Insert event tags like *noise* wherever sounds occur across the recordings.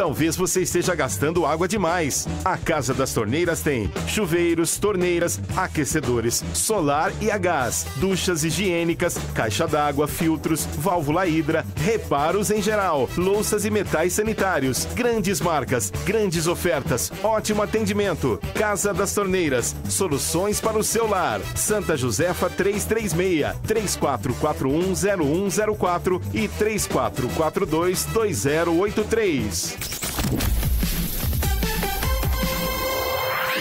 Talvez você esteja gastando água demais. A Casa das Torneiras tem chuveiros, torneiras, aquecedores, solar e a gás, duchas higiênicas, caixa d'água, filtros, válvula hidra, reparos em geral, louças e metais sanitários, grandes marcas, grandes ofertas, ótimo atendimento. Casa das Torneiras, soluções para o seu lar. Santa Josefa 336 34410104 e 34422083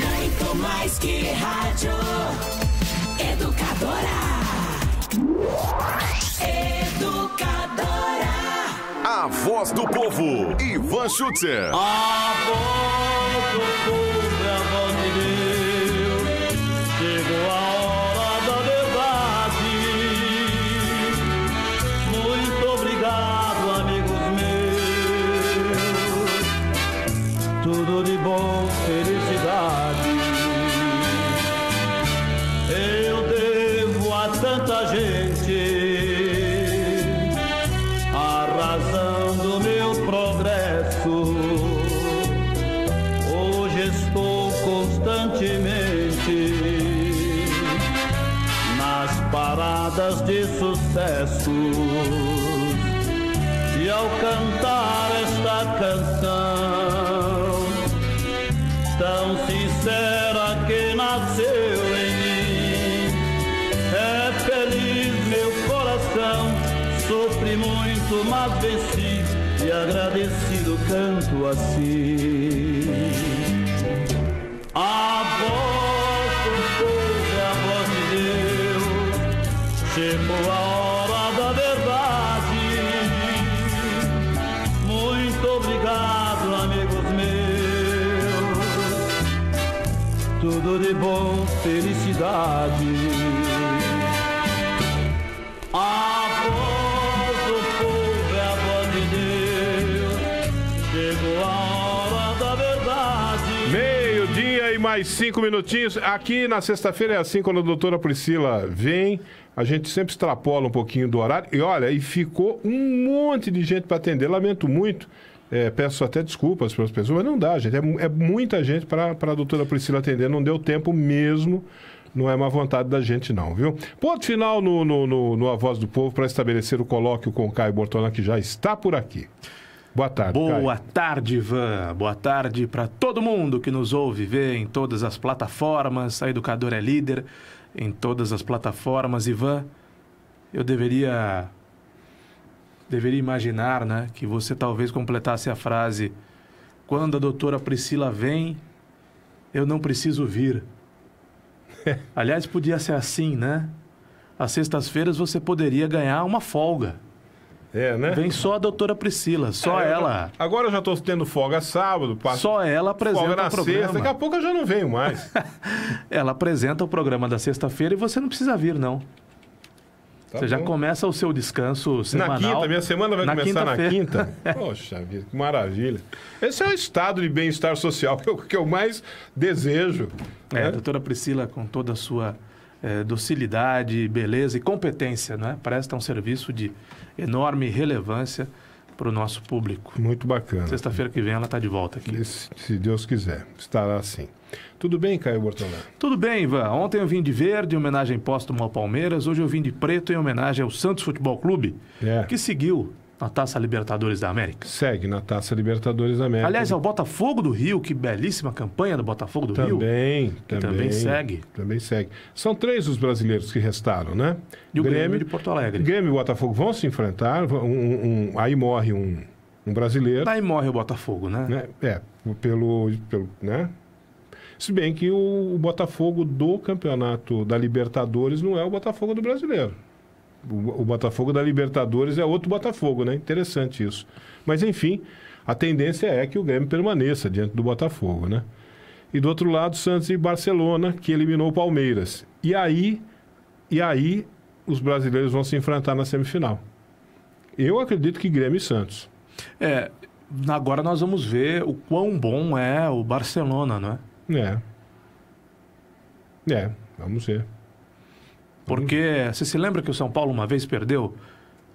muito mais que rádio, educadora. Educadora. A voz do povo, Ivan Schutzer. A voz boy. mas venci e agradecido canto assim. A voz do povo é a voz de Deus, chegou a hora da verdade. Muito obrigado, amigos meus, tudo de bom, felicidade. mais cinco minutinhos. Aqui na sexta-feira é assim, quando a doutora Priscila vem, a gente sempre extrapola um pouquinho do horário. E olha, e ficou um monte de gente para atender. Lamento muito. É, peço até desculpas para as pessoas, mas não dá, gente. É, é muita gente para a doutora Priscila atender. Não deu tempo mesmo. Não é má vontade da gente, não, viu? Ponto final no, no, no, no A Voz do Povo para estabelecer o colóquio com o Caio Bortona, que já está por aqui. Boa tarde. Boa Caio. tarde, Ivan. Boa tarde para todo mundo que nos ouve, vê em todas as plataformas. A Educadora é líder em todas as plataformas. Ivan, eu deveria deveria imaginar, né, que você talvez completasse a frase: quando a doutora Priscila vem, eu não preciso vir. *laughs* Aliás, podia ser assim, né? Às sextas-feiras você poderia ganhar uma folga. É, né? Vem só a doutora Priscila, só é, ela. Agora eu já estou tendo folga sábado, passo... Só ela apresenta folga na o programa. Sexta, daqui a pouco eu já não venho mais. *laughs* ela apresenta o programa da sexta-feira e você não precisa vir, não. Tá você bom. já começa o seu descanso semanal. Na quinta, minha semana vai na começar quinta na *laughs* quinta. Poxa vida, que maravilha. Esse é o estado de bem-estar social *laughs* que eu, que eu mais desejo. É, né? doutora Priscila, com toda a sua é, docilidade, beleza e competência, né? Presta um serviço de enorme relevância para o nosso público. Muito bacana. Sexta-feira que vem ela está de volta aqui. Se, se Deus quiser, estará assim. Tudo bem, Caio Bortolã? Tudo bem, Ivan. Ontem eu vim de verde em homenagem póstuma ao Palmeiras, hoje eu vim de preto em homenagem ao Santos Futebol Clube, é. que seguiu na Taça Libertadores da América. Segue na Taça Libertadores da América. Aliás, é o Botafogo do Rio, que belíssima campanha do Botafogo do também, Rio. Também, também segue. Também segue. São três os brasileiros que restaram, né? E o Grêmio, Grêmio de Porto Alegre. Grêmio e Botafogo vão se enfrentar. Um, um, aí morre um, um brasileiro. Daí morre o Botafogo, né? né? É, pelo, pelo, né? Se bem que o, o Botafogo do campeonato da Libertadores não é o Botafogo do brasileiro. O, Botafogo da Libertadores é outro Botafogo, né? Interessante isso. Mas, enfim, a tendência é que o Grêmio permaneça diante do Botafogo, né? E do outro lado, Santos e Barcelona, que eliminou o Palmeiras. E aí, e aí os brasileiros vão se enfrentar na semifinal. Eu acredito que Grêmio e Santos. É, agora nós vamos ver o quão bom é o Barcelona, não é? É. É, vamos ver. Porque uhum. você se lembra que o São Paulo uma vez perdeu?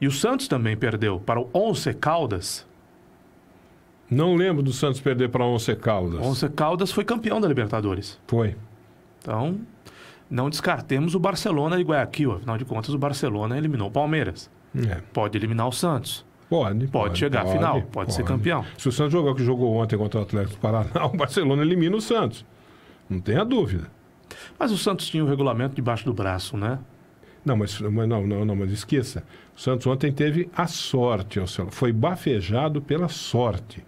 E o Santos também perdeu para o Once Caldas. Não lembro do Santos perder para o Once Caldas. Once Caldas foi campeão da Libertadores. Foi. Então, não descartemos o Barcelona de Guayaquil. Afinal de contas, o Barcelona eliminou o Palmeiras. É. Pode eliminar o Santos. Pode. Pode, pode chegar à final, pode, pode, ser campeão. Se o Santos jogar o que jogou ontem contra o Atlético do Paraná, *laughs* o Barcelona elimina o Santos. Não tenha dúvida. Mas o Santos tinha o regulamento debaixo do braço, né? Não, mas não, não, não, mas esqueça. O Santos ontem teve a sorte, foi bafejado pela sorte.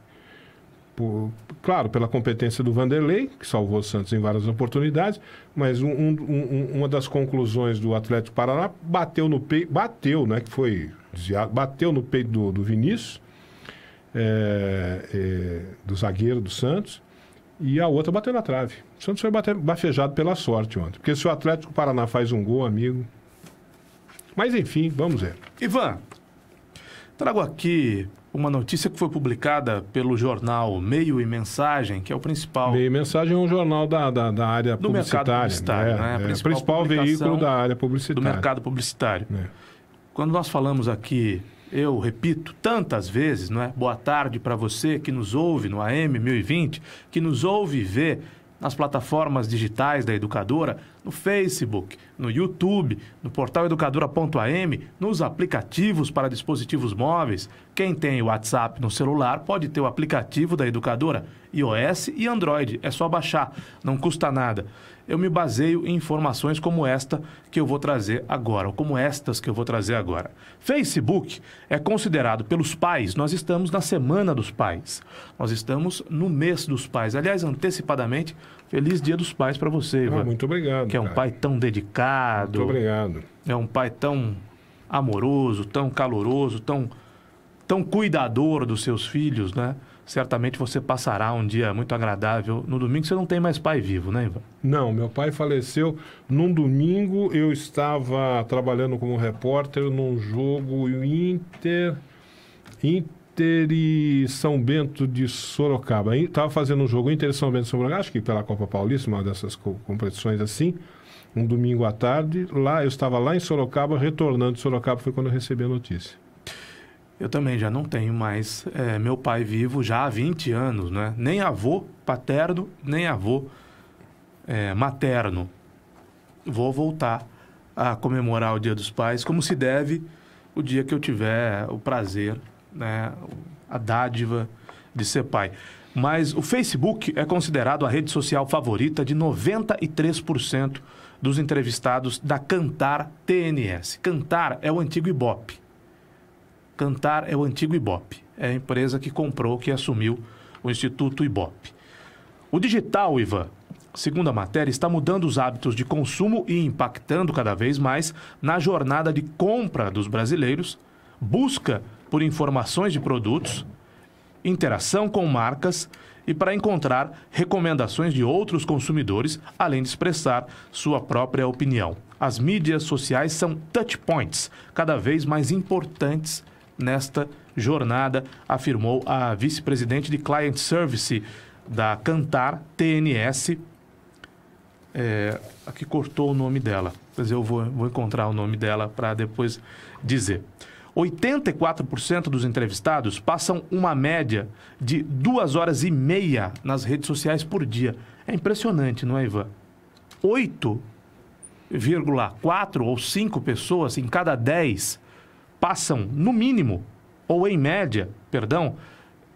Por, claro, pela competência do Vanderlei, que salvou o Santos em várias oportunidades, mas um, um, um, uma das conclusões do Atlético Paraná bateu no peito, bateu, né? Que foi desviado, bateu no peito do, do Vinícius, é, é, do zagueiro do Santos e a outra bateu na trave. O Santos foi bater, bafejado pela sorte ontem. Porque se o Atlético Paraná faz um gol, amigo. Mas enfim, vamos ver. Ivan, trago aqui uma notícia que foi publicada pelo jornal Meio e Mensagem, que é o principal. Meio e Mensagem é um jornal da, da, da área do publicitária. Mercado publicitário, né? é, É, principal, principal veículo da área publicitária. Do mercado publicitário. É. Quando nós falamos aqui eu repito tantas vezes, não é? Boa tarde para você que nos ouve no AM 1020, que nos ouve e vê nas plataformas digitais da educadora, no Facebook, no YouTube, no portal educadora.am, nos aplicativos para dispositivos móveis. Quem tem o WhatsApp no celular pode ter o aplicativo da educadora, iOS e Android. É só baixar, não custa nada. Eu me baseio em informações como esta que eu vou trazer agora, ou como estas que eu vou trazer agora. Facebook é considerado pelos pais, nós estamos na Semana dos Pais, nós estamos no mês dos pais. Aliás, antecipadamente, Feliz Dia dos Pais para você, ah, Ivan. Ah, muito obrigado. Que é um cara. pai tão dedicado. Muito obrigado. É um pai tão amoroso, tão caloroso, tão, tão cuidador dos seus filhos, né? Certamente você passará um dia muito agradável. No domingo você não tem mais pai vivo, né, Ivan? Não, meu pai faleceu num domingo. Eu estava trabalhando como repórter num jogo Inter. Inter Inter e São Bento de Sorocaba. Estava fazendo um jogo Inter e São Bento de Sorocaba, acho que pela Copa Paulista, uma dessas competições assim, um domingo à tarde. Lá eu estava lá em Sorocaba, retornando de Sorocaba, foi quando eu recebi a notícia. Eu também já não tenho mais é, meu pai vivo já há 20 anos, né? Nem avô paterno, nem avô é, materno. Vou voltar a comemorar o Dia dos Pais como se deve o dia que eu tiver o prazer né, a dádiva de ser pai. Mas o Facebook é considerado a rede social favorita de 93% dos entrevistados da Cantar TNS. Cantar é o antigo Ibope. Cantar é o antigo Ibope. É a empresa que comprou, que assumiu o Instituto Ibope. O digital, Ivan, segundo a matéria, está mudando os hábitos de consumo e impactando cada vez mais na jornada de compra dos brasileiros, busca por informações de produtos, interação com marcas e para encontrar recomendações de outros consumidores, além de expressar sua própria opinião. As mídias sociais são touchpoints cada vez mais importantes nesta jornada, afirmou a vice-presidente de Client Service da Cantar TNS. É, aqui cortou o nome dela, mas eu vou, vou encontrar o nome dela para depois dizer. 84% dos entrevistados passam uma média de duas horas e meia nas redes sociais por dia. É impressionante, não é, Ivan? 8,4 ou 5 pessoas em cada 10 passam, no mínimo, ou em média, perdão,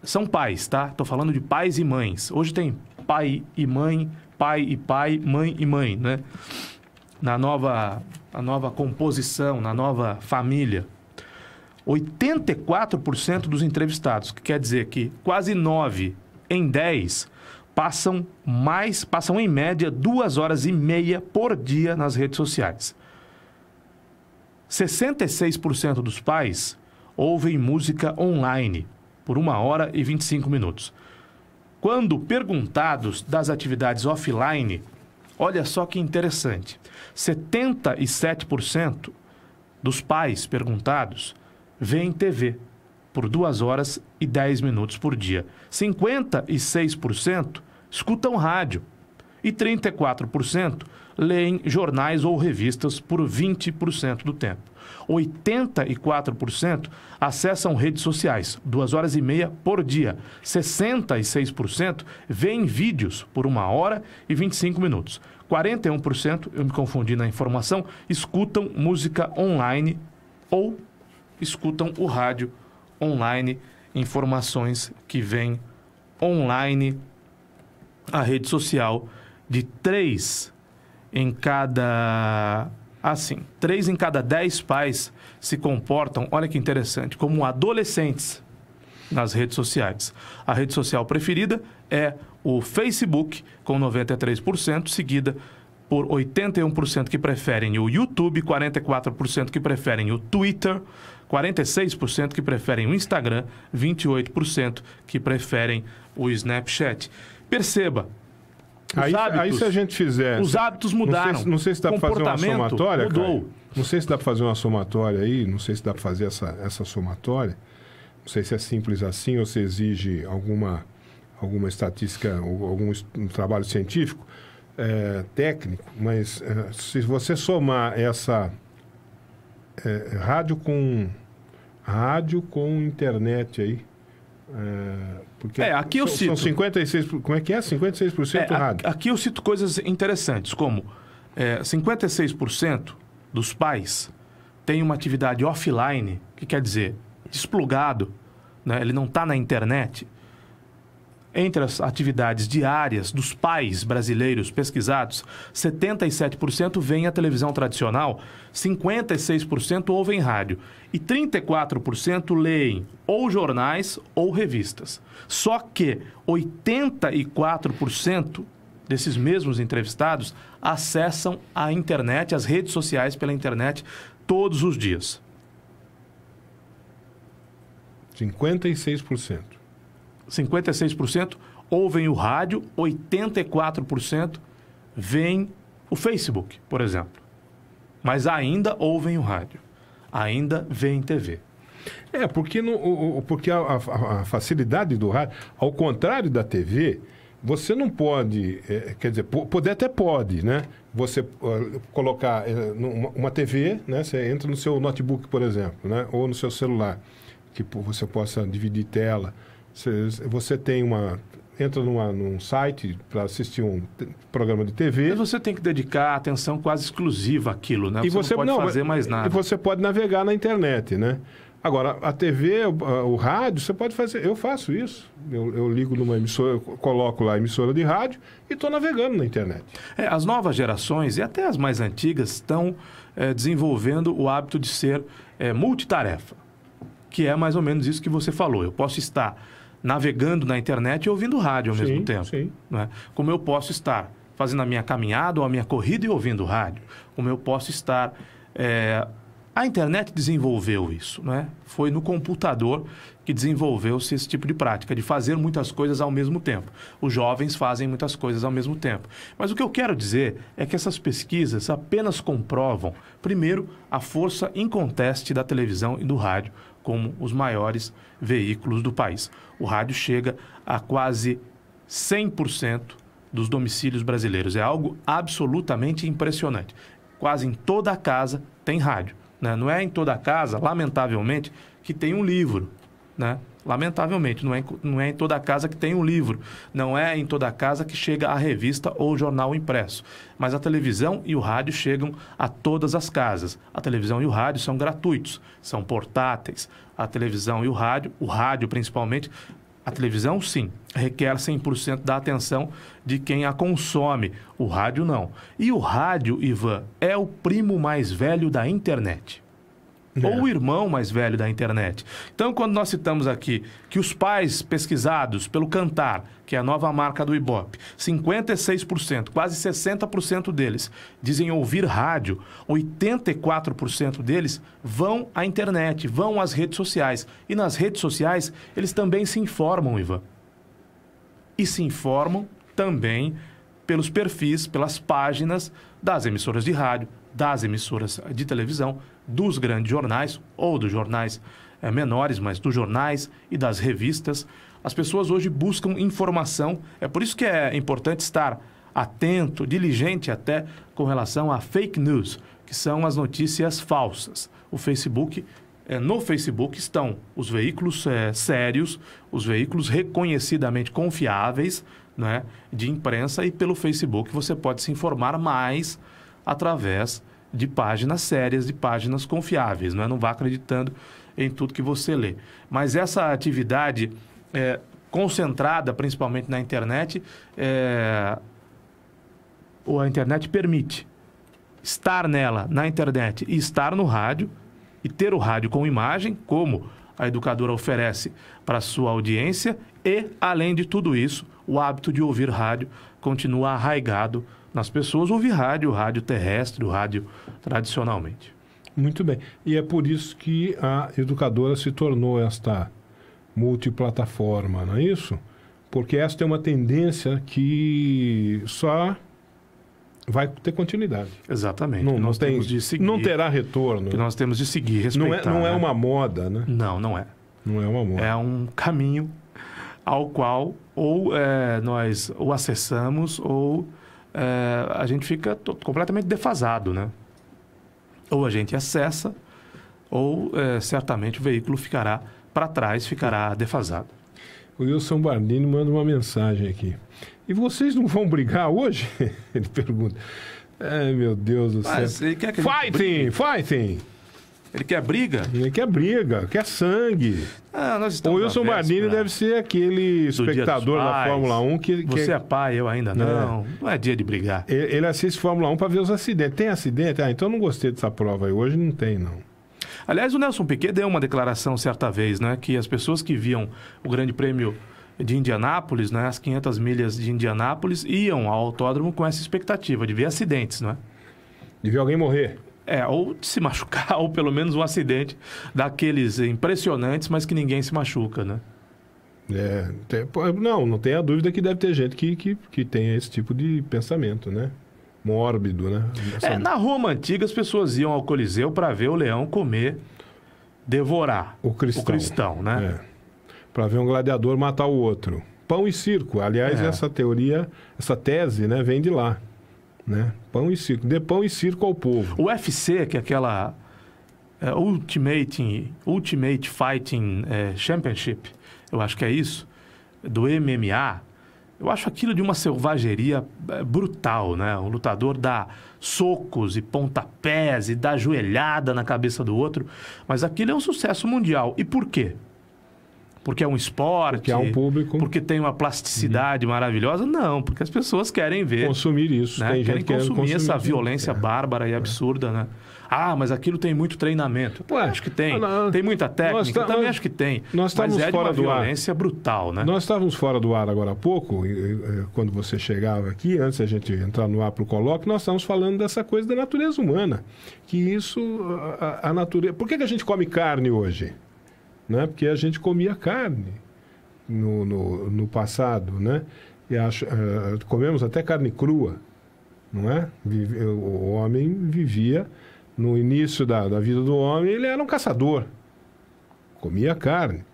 são pais, tá? Estou falando de pais e mães. Hoje tem pai e mãe, pai e pai, mãe e mãe, né? Na nova, na nova composição, na nova família. 84% dos entrevistados, que quer dizer que quase 9 em 10 passam mais, passam em média duas horas e meia por dia nas redes sociais. 66% dos pais ouvem música online por uma hora e 25 minutos. Quando perguntados das atividades offline, olha só que interessante: 77% dos pais perguntados vêem TV por 2 horas e 10 minutos por dia. 56% escutam rádio e 34% leem jornais ou revistas por 20% do tempo. 84% acessam redes sociais, 2 horas e meia por dia. 66% veem vídeos por 1 hora e 25 minutos. 41%, eu me confundi na informação, escutam música online ou escutam o rádio online, informações que vêm online, a rede social de três em cada. Assim, três em cada dez pais se comportam, olha que interessante, como adolescentes nas redes sociais. A rede social preferida é o Facebook, com 93%, seguida por 81% que preferem o YouTube, 44% que preferem o Twitter, 46% que preferem o Instagram, 28% que preferem o Snapchat. Perceba, Aí, hábitos, aí, se a gente fizer. Os hábitos mudaram. Não sei, não sei se dá para fazer uma somatória. Mudou. Cara. Não sei se dá para fazer uma somatória aí, não sei se dá para fazer essa, essa somatória. Não sei se é simples assim ou se exige alguma, alguma estatística, algum trabalho científico é, técnico, mas é, se você somar essa é, rádio com rádio com internet aí, é, porque é, aqui eu são, cito. São 56, como é que é? 56% é, rádio. Aqui eu cito coisas interessantes, como é, 56% dos pais têm uma atividade offline, que quer dizer desplugado, né? ele não está na internet. Entre as atividades diárias dos pais brasileiros pesquisados, 77% veem a televisão tradicional, 56% ouvem rádio e 34% leem ou jornais ou revistas. Só que 84% desses mesmos entrevistados acessam a internet, as redes sociais pela internet todos os dias. 56%. 56%, ouvem o rádio, 84% veem o Facebook, por exemplo. Mas ainda ouvem o rádio, ainda veem TV. É, porque, no, porque a, a, a facilidade do rádio, ao contrário da TV, você não pode, é, quer dizer, poder até pode, né? Você uh, colocar uh, é, numa, uma TV, né? Você entra no seu notebook, por exemplo, né? Ou no seu celular, que você possa dividir tela. Você, você tem uma entra numa, num site para assistir um programa de TV. Mas você tem que dedicar atenção quase exclusiva àquilo, né? Você, e você não pode não, fazer mais nada. E você pode navegar na internet, né? Agora, a TV, o, o rádio, você pode fazer. Eu faço isso. Eu, eu ligo numa emissora, coloco lá a emissora de rádio e estou navegando na internet. É, as novas gerações e até as mais antigas estão é, desenvolvendo o hábito de ser é, multitarefa que é mais ou menos isso que você falou. Eu posso estar navegando na internet e ouvindo rádio ao sim, mesmo tempo. Sim. Né? Como eu posso estar fazendo a minha caminhada ou a minha corrida e ouvindo rádio. Como eu posso estar. É... A internet desenvolveu isso, né? Foi no computador que desenvolveu-se esse tipo de prática, de fazer muitas coisas ao mesmo tempo. Os jovens fazem muitas coisas ao mesmo tempo. Mas o que eu quero dizer é que essas pesquisas apenas comprovam, primeiro, a força inconteste da televisão e do rádio como os maiores veículos do país. O rádio chega a quase 100% dos domicílios brasileiros. É algo absolutamente impressionante. Quase em toda a casa tem rádio. Né? Não é em toda a casa, lamentavelmente, que tem um livro. Né? Lamentavelmente, não é, não é em toda casa que tem um livro, não é em toda casa que chega a revista ou jornal impresso. Mas a televisão e o rádio chegam a todas as casas. A televisão e o rádio são gratuitos, são portáteis. A televisão e o rádio, o rádio principalmente, a televisão, sim, requer 100% da atenção de quem a consome. O rádio, não. E o rádio, Ivan, é o primo mais velho da internet. É. Ou o irmão mais velho da internet. Então, quando nós citamos aqui que os pais pesquisados pelo Cantar, que é a nova marca do Ibope, 56%, quase 60% deles dizem ouvir rádio, 84% deles vão à internet, vão às redes sociais. E nas redes sociais, eles também se informam, Ivan. E se informam também pelos perfis, pelas páginas das emissoras de rádio, das emissoras de televisão, dos grandes jornais ou dos jornais é, menores, mas dos jornais e das revistas. As pessoas hoje buscam informação, é por isso que é importante estar atento, diligente até com relação a fake news, que são as notícias falsas. O Facebook eh, no Facebook estão os veículos é, sérios, os veículos reconhecidamente confiáveis né, de imprensa, e pelo Facebook você pode se informar mais através de páginas sérias, de páginas confiáveis, não, é? não vá acreditando em tudo que você lê. Mas essa atividade é, concentrada, principalmente na internet, é, ou a internet permite estar nela, na internet, e estar no rádio, e ter o rádio com imagem, como a educadora oferece para sua audiência, e, além de tudo isso, o hábito de ouvir rádio continua arraigado nas pessoas ouvir rádio, rádio terrestre, rádio tradicionalmente. Muito bem. E é por isso que a educadora se tornou esta multiplataforma, não é isso? Porque esta é uma tendência que só vai ter continuidade. Exatamente. Não, nós temos de seguir. Não terá retorno. Que né? nós temos de seguir, respeitar. Não é, não é né? uma moda, né? Não, não é. Não é uma moda. É um caminho ao qual ou é, nós o acessamos ou é, a gente fica completamente defasado, né? Ou a gente acessa, ou é, certamente o veículo ficará para trás, ficará defasado. O Wilson Bardino manda uma mensagem aqui. E vocês não vão brigar hoje? *laughs* Ele pergunta. Ai, meu Deus do Mas, céu. Fighting, fighting! Ele quer briga? Ele quer briga, quer sangue. Ah, o Wilson Bardini deve ser aquele espectador da Fórmula 1 que, que. Você é pai, eu ainda não. É. Não, não é dia de brigar. Ele, ele assiste Fórmula 1 para ver os acidentes. Tem acidente? Ah, então não gostei dessa prova aí. Hoje não tem, não. Aliás, o Nelson Piquet deu uma declaração certa vez, né? Que as pessoas que viam o Grande Prêmio de Indianápolis, né, as 500 milhas de Indianápolis, iam ao autódromo com essa expectativa de ver acidentes, não é? De ver alguém morrer. É, ou se machucar, *laughs* ou pelo menos um acidente daqueles impressionantes, mas que ninguém se machuca, né? É, tem, não, não tem a dúvida que deve ter gente que, que, que tenha esse tipo de pensamento, né? Mórbido, né? É, na Roma antiga as pessoas iam ao Coliseu para ver o leão comer, devorar o cristão, o cristão né? É. Para ver um gladiador matar o outro. Pão e circo, aliás, é. essa teoria, essa tese, né, vem de lá. Né? Pão e circo. Dê pão e circo ao povo. O UFC, que é aquela é, Ultimate, Ultimate Fighting é, Championship, eu acho que é isso, do MMA, eu acho aquilo de uma selvageria é, brutal, né? O lutador dá socos e pontapés e dá joelhada na cabeça do outro, mas aquilo é um sucesso mundial. E por quê? porque é um esporte, porque é um público, porque tem uma plasticidade uhum. maravilhosa. Não, porque as pessoas querem ver, consumir isso, né? tem querem gente consumir, consumir essa isso. violência é. bárbara e é. absurda, né? Ah, mas aquilo tem muito treinamento. Ué, acho que tem. Ah, não, tem muita técnica, tá, também nós, acho que tem. Nós estávamos mas é fora do violência ar. brutal, né? Nós estávamos fora do ar agora há pouco, quando você chegava aqui, antes da gente entrar no ar para o colóquio, nós estávamos falando dessa coisa da natureza humana. Que isso, a, a natureza... Por que, que a gente come carne hoje? né? Porque a gente comia carne no, no, no passado, né? E acho, uh, comemos até carne crua, não é? Eh, o homem vivia no início da, da vida do homem, ele era um caçador, comia carne.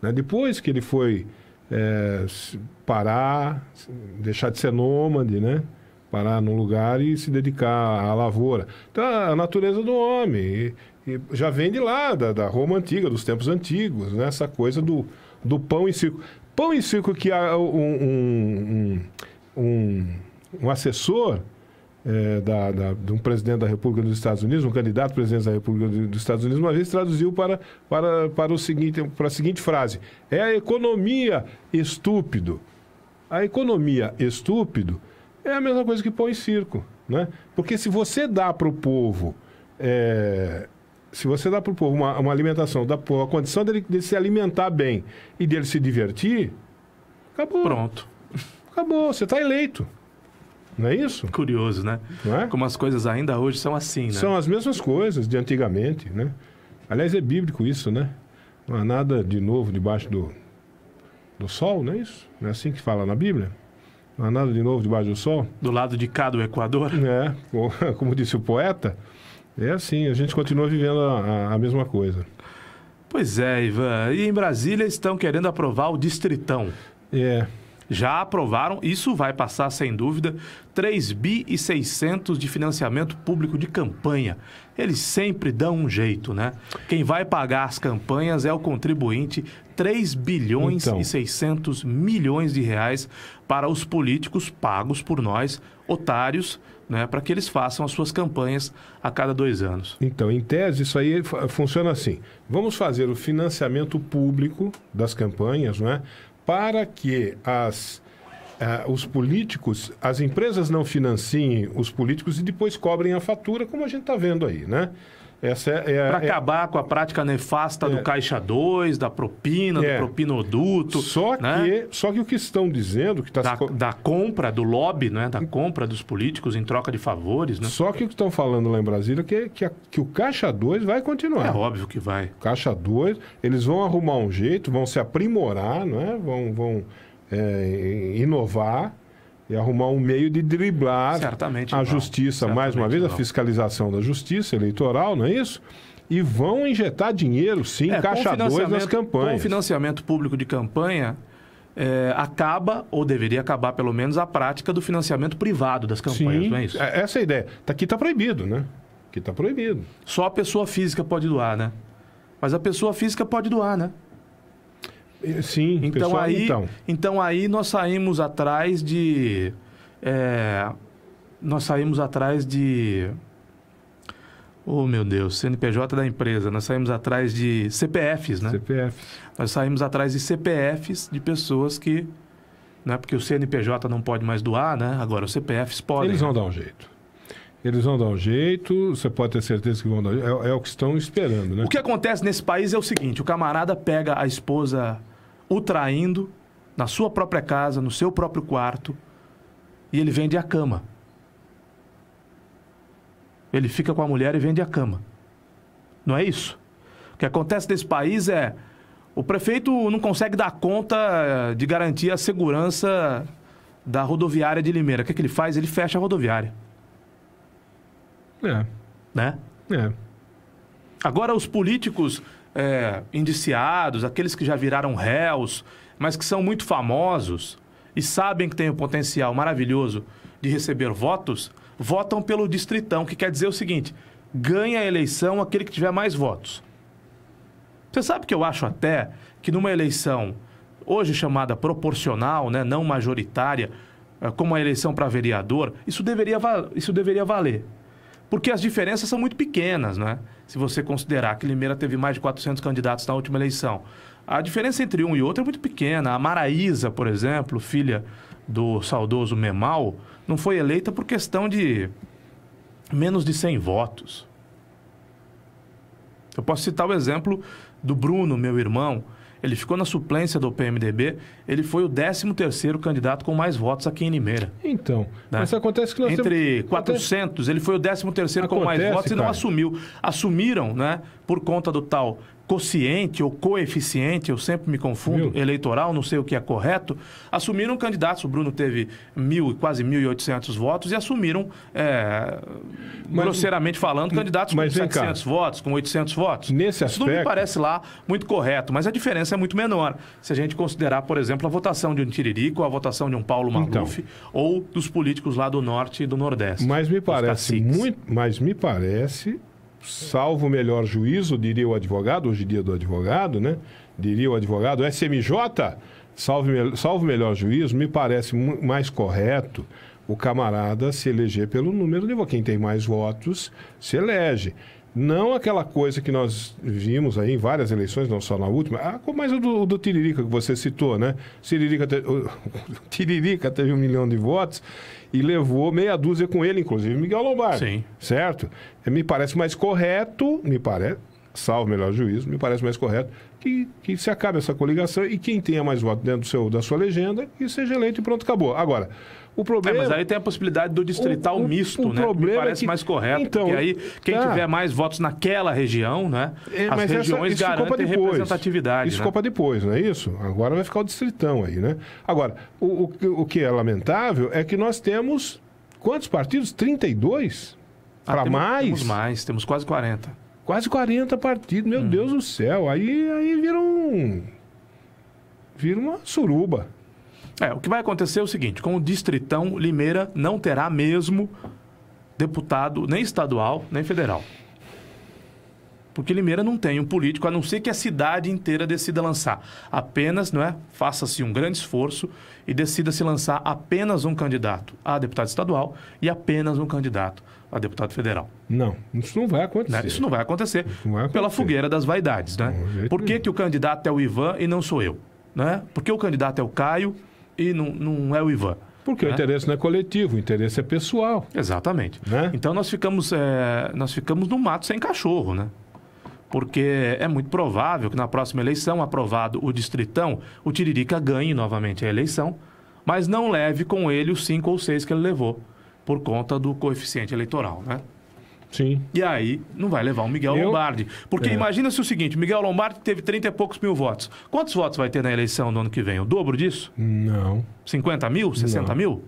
Né? Depois que ele foi é, parar, deixar de ser nômade, né? Parar num lugar e se dedicar à lavoura. Então, a natureza do homem. E já vem de lá, da, da Roma antiga, dos tempos antigos, né? Essa coisa do, do pão e circo. Pão e circo que há um, um, um, um assessor é, da, da, de um presidente da República dos Estados Unidos, um candidato presidente da República dos Estados Unidos, uma vez traduziu para, para, para, o seguinte, para a seguinte frase: É a economia estúpido. A economia estúpido é a mesma coisa que pão e circo. Né? Porque se você dá para o povo é, se você dá para o povo uma, uma, alimentação, dá povo a condição dele, dele se alimentar bem e dele se divertir, acabou. Pronto. Acabou, você está eleito. Não é isso? Curioso, né? É? Como as coisas ainda hoje são assim, né? São as mesmas coisas de antigamente, né? Aliás, é bíblico isso, né? Não há nada de novo debaixo do, do sol, não é isso? Não é assim que fala na Bíblia? Não há nada de novo debaixo do sol? Do lado de cá do Equador? É, *laughs* como disse o poeta, é assim, a gente continua vivendo a, a mesma coisa. Pois é, Ivan. E em Brasília estão querendo aprovar o Distritão. É. Já aprovaram, isso vai passar sem dúvida, 3 bi e 600 de financiamento público de campanha eles sempre dão um jeito, né? Quem vai pagar as campanhas é o contribuinte, 3 bilhões então. e 600 milhões de reais para os políticos pagos por nós, otários, né, para que eles façam as suas campanhas a cada dois anos. Então, em tese, isso aí funciona assim. Vamos fazer o financiamento público das campanhas, não é? Para que as ah, os políticos, as empresas não financiem os políticos e depois cobrem a fatura, como a gente está vendo aí, né? é, é Para é, acabar com a prática nefasta é, do Caixa 2, da propina, do é. propinoduto. Só, né? que, só que o que estão dizendo. que tá da, se... da, compra, do lobby, né? da compra dos políticos em troca de favores. Né? Só que o que estão falando lá em Brasília é que, que, a, que o Caixa 2 vai continuar. É óbvio que vai. Caixa 2, eles vão arrumar um jeito, vão se aprimorar, não é? vão, vão é, inovar e arrumar um meio de driblar certamente a justiça, certamente mais uma vez, a fiscalização da justiça eleitoral, não é isso? E vão injetar dinheiro, sim, é, caixa dois nas campanhas. Com o financiamento público de campanha, é, acaba, ou deveria acabar pelo menos, a prática do financiamento privado das campanhas, Sim, não é isso? É, essa é a ideia. Tá aqui está proibido, né? Aqui está proibido. Só a pessoa física pode doar, né? Mas a pessoa física pode doar, né? Sim, então pessoal, aí então. então aí nós saímos atrás de é, nós saímos atrás de Oh, meu Deus, CNPJ da empresa. Nós saímos atrás de CPFs, né? CPFs. Nós saímos atrás de CPFs de pessoas que. Né, porque o CNPJ não pode mais doar, né? Agora os CPFs podem. Eles vão né? dar um jeito. Eles vão dar um jeito, você pode ter certeza que vão dar. É, é o que estão esperando, né? O que acontece nesse país é o seguinte: o camarada pega a esposa o traindo na sua própria casa, no seu próprio quarto, e ele vende a cama. Ele fica com a mulher e vende a cama. Não é isso? O que acontece nesse país é o prefeito não consegue dar conta eh, de garantir a segurança da rodoviária de Limeira. O que, é que ele faz? Ele fecha a rodoviária. É. Né? É. Agora os políticos é, indiciados, aqueles que já viraram réus, mas que são muito famosos e sabem que têm o potencial maravilhoso de receber votos, votam pelo distritão, que quer dizer o seguinte: ganha a eleição aquele que tiver mais votos. Você sabe que eu acho até que numa eleição hoje chamada proporcional, né, não majoritária, é, como a eleição para vereador, isso deveria, isso deveria valer. Porque as diferenças são muito pequenas, né? se você considerar que Limeira teve mais de 400 candidatos na última eleição. A diferença entre um e outro é muito pequena. A Maraísa, por exemplo, filha do saudoso Memal, não foi eleita por questão de menos de 100 votos. Eu posso citar o exemplo do Bruno, meu irmão, ele ficou na suplência do PMDB. Ele foi o 13º candidato com mais votos aqui em Limeira. Então, né? mas acontece que nós Entre temos... 400, acontece... ele foi o 13º acontece, com mais votos cara. e não assumiu. Assumiram, né, por conta do tal quociente ou coeficiente, eu sempre me confundo, Mil. eleitoral, não sei o que é correto, assumiram candidatos. O Bruno teve mil, quase 1.800 votos e assumiram, é, mas, grosseiramente falando, candidatos com 700 cá. votos, com 800 votos. Nesse aspecto... não me parece lá muito correto, mas a diferença é muito menor se a gente considerar, por exemplo, a votação de um Tiririco, a votação de um Paulo então. Maluf então, ou dos políticos lá do Norte e do Nordeste. Mas me parece, muito, mas me parece salvo o melhor juízo, diria o advogado, hoje em dia do advogado, né? Diria o advogado, SMJ, salvo, salvo o melhor juízo, me parece mais correto o camarada se eleger pelo número de votos. Quem tem mais votos se elege. Não aquela coisa que nós vimos aí em várias eleições, não só na última, ah, mas o do, do, Tiririca que você citou, né? Tiririca, te, *laughs* o, Tiririca teve um milhão de votos e levou meia dúzia com ele, inclusive Miguel Lombardi. Sim. Certo? Me parece mais correto, me parece, salvo melhor juízo, me parece mais correto que, que se acabe essa coligação e quem tenha mais voto dentro do seu, da sua legenda e seja eleito e pronto, acabou. Agora, o problema... É, mas aí tem a possibilidade do distrital o, o, misto, o né? Problema Me é parece é que... mais correto. Então, porque aí, quem tá. tiver mais votos naquela região, né? É, as regiões essa, garantem representatividade. Isso né? copa depois, não é isso? Agora vai ficar o distritão aí, né? Agora, o, o, o que é lamentável é que nós temos quantos partidos? 32? Ah, Para mais? Temos mais, temos quase 40. Quase 40 partidos, meu hum. Deus do céu. Aí, aí vira um. Vira uma suruba. É, o que vai acontecer é o seguinte: com o Distritão, Limeira não terá mesmo deputado, nem estadual, nem federal. Porque Limeira não tem um político, a não ser que a cidade inteira decida lançar. Apenas, não é? Faça-se um grande esforço e decida se lançar apenas um candidato a deputado estadual e apenas um candidato a deputado federal. Não, isso não vai acontecer. Né? Isso não vai acontecer, não vai acontecer. pela fogueira das vaidades, né? Por que, que o candidato é o Ivan e não sou eu? Né? Por que o candidato é o Caio e não, não é o Ivan. Porque né? o interesse não é coletivo, o interesse é pessoal. Exatamente. Né? Então nós ficamos, é, nós ficamos no mato sem cachorro, né? Porque é muito provável que na próxima eleição, aprovado o distritão, o Tiririca ganhe novamente a eleição, mas não leve com ele os cinco ou seis que ele levou, por conta do coeficiente eleitoral, né? Sim. E aí não vai levar o Miguel eu... Lombardi. Porque é. imagina se o seguinte: Miguel Lombardi teve 30 e poucos mil votos. Quantos votos vai ter na eleição no ano que vem? O dobro disso? Não. 50 mil? 60 não. mil?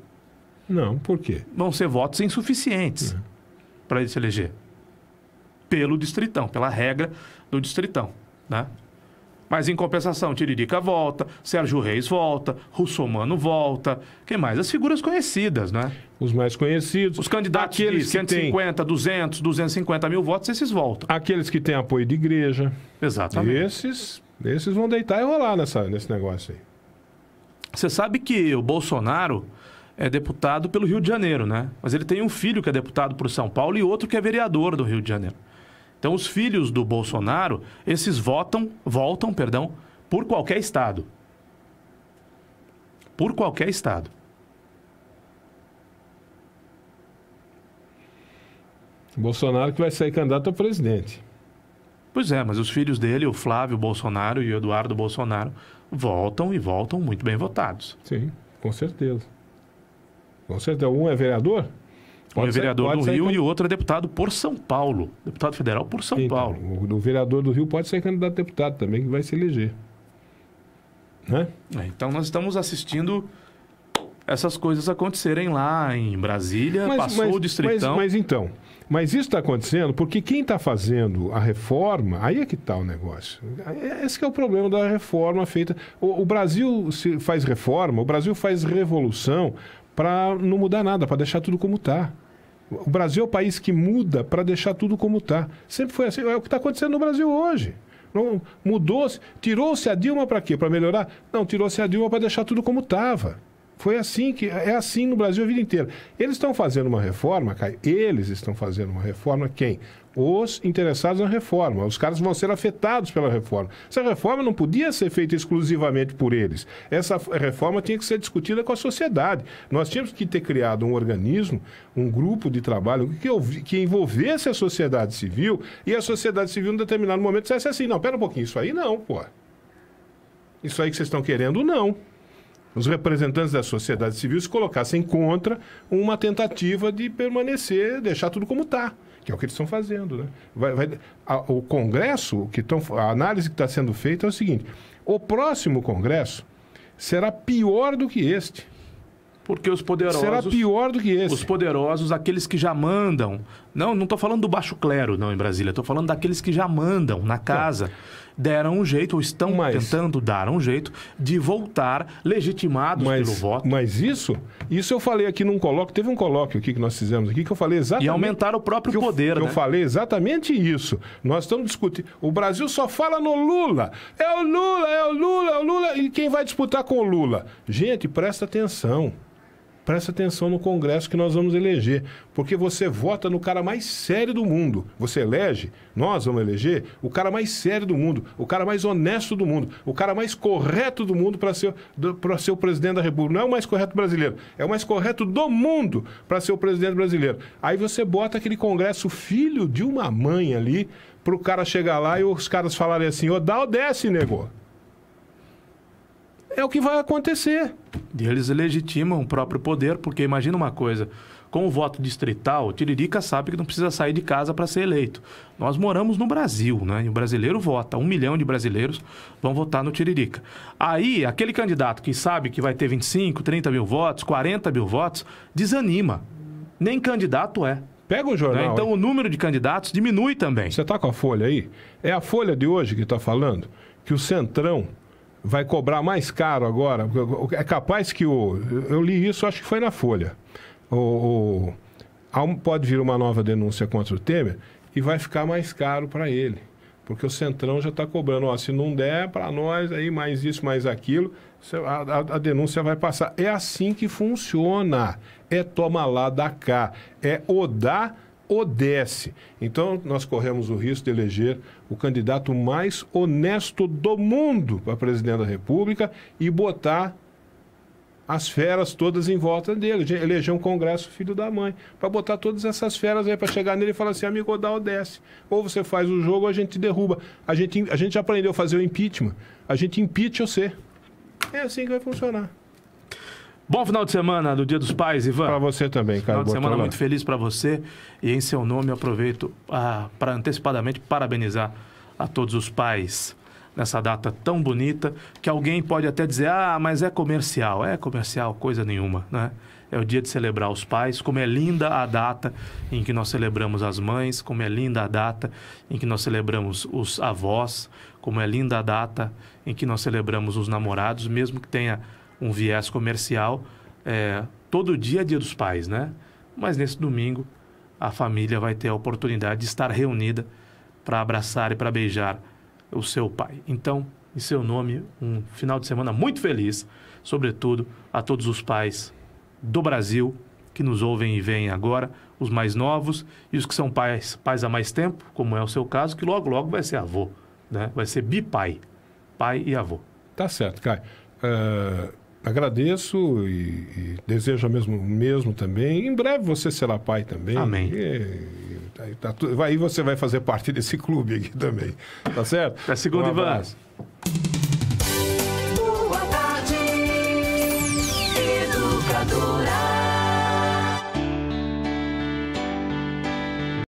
Não, por quê? Vão ser votos insuficientes é. para ele se eleger. Pelo distritão, pela regra do distritão. Né? Mas em compensação, Tiririca volta, Sérgio Reis volta, Russomano volta. Quem mais? As figuras conhecidas, né? Os mais conhecidos. Os candidatos aqueles de 150, tem... 200, 250 mil votos, esses voltam. Aqueles que têm apoio de igreja. Exatamente. Esses, esses vão deitar e rolar nessa, nesse negócio aí. Você sabe que o Bolsonaro é deputado pelo Rio de Janeiro, né? Mas ele tem um filho que é deputado por São Paulo e outro que é vereador do Rio de Janeiro. Então os filhos do Bolsonaro, esses votam, voltam, perdão, por qualquer estado. Por qualquer estado. Bolsonaro que vai sair candidato a presidente. Pois é, mas os filhos dele, o Flávio Bolsonaro e o Eduardo Bolsonaro, voltam e voltam muito bem votados. Sim, com certeza. Com certeza. Um é vereador? um é vereador do Rio e o outro é deputado por São Paulo. Deputado federal por São então, Paulo. O, vereador do Rio pode ser candidato a deputado também, que vai se eleger. Né? É, então nós estamos assistindo essas coisas acontecerem lá em Brasília, mas, passou mas, o distritão. Mas, mas então, mas isso está acontecendo porque quem está fazendo a reforma, aí é que está o negócio. É, esse é o problema da reforma feita. O, o Brasil faz reforma, o Brasil faz revolução para não mudar nada, para deixar tudo como está. O Brasil é o país que muda para deixar tudo como está. Sempre foi assim. É o que está acontecendo no Brasil hoje. Mudou-se, tirou-se a Dilma para quê? Para melhorar? Não, tirou-se a Dilma para deixar tudo como estava. Foi assim que é assim no Brasil a vida inteira. Eles estão fazendo uma reforma, Caio. Eles estão fazendo uma reforma quem? os interessados na reforma. Os caras vão ser afetados pela reforma. Essa reforma não podia ser feita exclusivamente por eles. Essa reforma tinha que ser discutida com a sociedade. Nós tínhamos que ter criado um organismo, um grupo de trabalho que, que envolvesse a sociedade civil e a sociedade civil, em determinado momento, dissesse assim: não, pera um pouquinho, isso aí não, pô. Isso aí que vocês estão querendo, não os representantes da sociedade civil se colocassem contra uma tentativa de permanecer, deixar tudo como está. Que é o que eles estão fazendo. Né? Vai, vai, a, o Congresso, que tão, a análise que está sendo feita é o seguinte: o próximo Congresso será pior do que este. Porque os poderosos. Será pior do que esse. Os poderosos, aqueles que já mandam. Não, não estou falando do baixo clero, não, em Brasília. Estou falando daqueles que já mandam na tá. casa deram um jeito, ou estão mas, tentando dar um jeito, de voltar legitimados mas, pelo voto. Mas isso, isso eu falei aqui num colóquio, teve um colóquio aqui que nós fizemos aqui, que eu falei exatamente... E aumentar o próprio poder, eu, né? eu falei exatamente isso. Nós estamos discutindo... O Brasil só fala no Lula. É o Lula, é o Lula, é o Lula. E quem vai disputar com o Lula? Gente, presta atenção preste atenção no Congresso que nós vamos eleger, porque você vota no cara mais sério do mundo. Você elege, nós vamos eleger, o cara mais sério do mundo, o cara mais honesto do mundo, o cara mais correto do mundo para ser, ser o presidente da República. Não é o mais correto brasileiro, é o mais correto do mundo para ser o presidente brasileiro. Aí você bota aquele Congresso filho de uma mãe ali, para o cara chegar lá e os caras falarem assim: Ô, dá ou desce, nego é o que vai acontecer. Eles legitimam o próprio poder, porque imagina uma coisa: com o voto distrital, o Tiririca sabe que não precisa sair de casa para ser eleito. Nós moramos no Brasil, né? E o brasileiro vota. Um milhão de brasileiros vão votar no Tiririca. Aí, aquele candidato que sabe que vai ter 25, 30 mil votos, 40 mil votos, desanima. Nem candidato é. Pega o né? jornal. Né? Então, o número de candidatos diminui também. Você está com a folha aí? É a folha de hoje que está falando que o Centrão vai cobrar mais caro agora. É capaz que o. Eu li isso, acho que foi na Folha. O, o pode vir uma nova denúncia contra o Temer e vai ficar mais caro para ele. Porque o Centrão já está cobrando, ó, se não der para nós, aí mais isso, mais aquilo, a, a, a, denúncia vai passar. É assim que funciona. É toma lá, dá cá. É o dar odesse. Então, nós corremos o risco de eleger o candidato mais honesto do mundo para presidente da República e botar as feras todas em volta dele, eleger um congresso filho da mãe, para botar todas essas feras aí, para chegar nele e falar assim, amigo, dá ou desce. Ou você faz o jogo ou a gente derruba. A gente, a gente já aprendeu a fazer o impeachment. A gente impeach você. É assim que vai funcionar. Bom final de semana do Dia dos Pais, Ivan. Para você também, cara. Final de semana lá. muito feliz para você. E em seu nome, aproveito ah, para antecipadamente parabenizar a todos os pais nessa data tão bonita, que alguém pode até dizer, ah, mas é comercial. É comercial, coisa nenhuma, né? É o dia de celebrar os pais, como é linda a data em que nós celebramos as mães, como é linda a data em que nós celebramos os avós, como é linda a data em que nós celebramos os namorados, mesmo que tenha um viés comercial. É, todo dia é dia dos pais, né? Mas nesse domingo a família vai ter a oportunidade de estar reunida para abraçar e para beijar o seu pai. Então, em seu nome, um final de semana muito feliz, sobretudo a todos os pais do Brasil que nos ouvem e veem agora, os mais novos e os que são pais, pais há mais tempo, como é o seu caso, que logo logo vai ser avô, né? Vai ser bipai, pai e avô. Tá certo, Caio. Uh, agradeço e, e desejo mesmo mesmo também. Em breve você será pai também. Amém. E, e, tá, aí você vai fazer parte desse clube aqui também. Tá certo? É tá segunda, um Ivan.